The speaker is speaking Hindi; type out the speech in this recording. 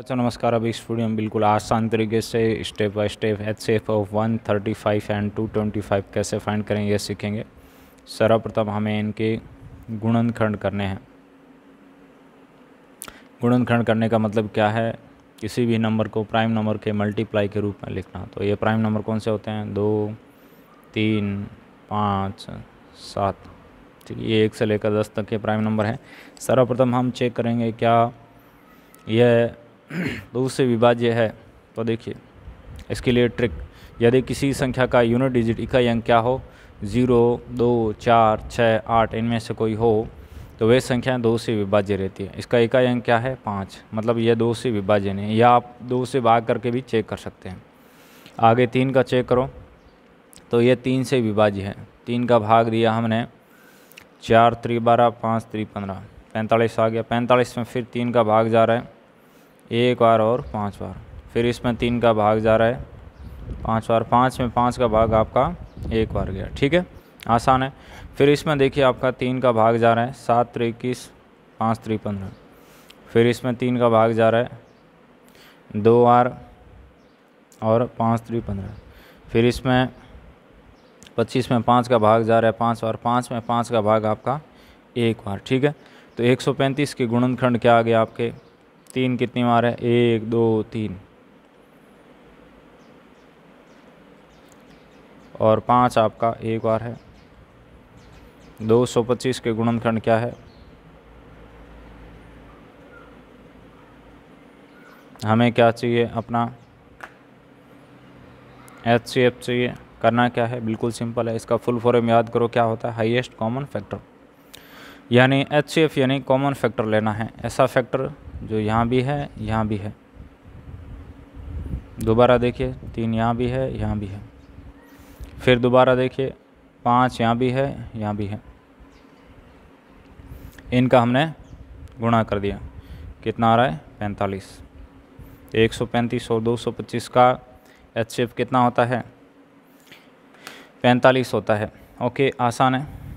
बच्चों नमस्कार अभी इस वीडियो में बिल्कुल आसान तरीके से step by step H C F of one thirty five and two twenty five कैसे फाइंड करें ये सीखेंगे सर्वप्रथम हमें इनके गुणनखंड करने हैं गुणनखंड करने का मतलब क्या है किसी भी नंबर को प्राइम नंबर के मल्टीप्लाई के रूप में लिखना तो ये प्राइम नंबर कौन से होते हैं दो तीन पाँच सात ठीक ये एक से लेकर दस तक के प्राइम नंबर हैं सर्वप्रथम हम चेक करेंगे क्या यह दो तो से विभाज्य है तो देखिए इसके लिए ट्रिक यदि किसी संख्या का यूनिट डिजिट इकाई अंक क्या हो ज़ीरो दो चार छः आठ इनमें से कोई हो तो वे संख्याएं दो से विभाज्य रहती है इसका इकाई अंक क्या है पाँच मतलब यह दो से विभाज्य नहीं या आप दो से भाग करके भी चेक कर सकते हैं आगे तीन का चेक करो तो यह तीन से विभाज्य है तीन का भाग दिया हमने चार त्री बारह पाँच त्री पंद्रह पैंतालीस आ गया पैंतालीस में फिर तीन का भाग जा रहा है एक बार और पाँच बार फिर इसमें तीन का भाग जा रहा है पाँच बार पाँच में पाँच का भाग आपका एक बार गया ठीक है आसान है फिर इसमें देखिए आपका तीन का भाग जा रहा है सात त्री इक्कीस पाँच त्री पंद्रह फिर इसमें तीन का भाग जा रहा है दो बार और पाँच त्री पंद्रह फिर इसमें पच्चीस में पाँच का भाग जा रहा है पाँच बार पाँच में पाँच का भाग आपका एक बार ठीक है तो एक सौ पैंतीस के गुणनखंड क्या आ गया आपके तीन कितनी बार है एक दो तीन और पाँच आपका एक बार है दो सौ पच्चीस के गुणनखंड क्या है हमें क्या चाहिए अपना एच सी एफ चाहिए करना क्या है बिल्कुल सिंपल है इसका फुल फॉर्म याद करो क्या होता है हाईएस्ट कॉमन फैक्टर यानी एच सी एफ यानी कॉमन फैक्टर लेना है ऐसा फैक्टर जो यहाँ भी है यहाँ भी है दोबारा देखिए तीन यहाँ भी है यहाँ भी है फिर दोबारा देखिए पाँच यहाँ भी है यहाँ भी है इनका हमने गुणा कर दिया कितना आ रहा है पैंतालीस एक सौ पैंतीस और दो सौ पच्चीस का एच कितना होता है पैंतालीस होता है ओके आसान है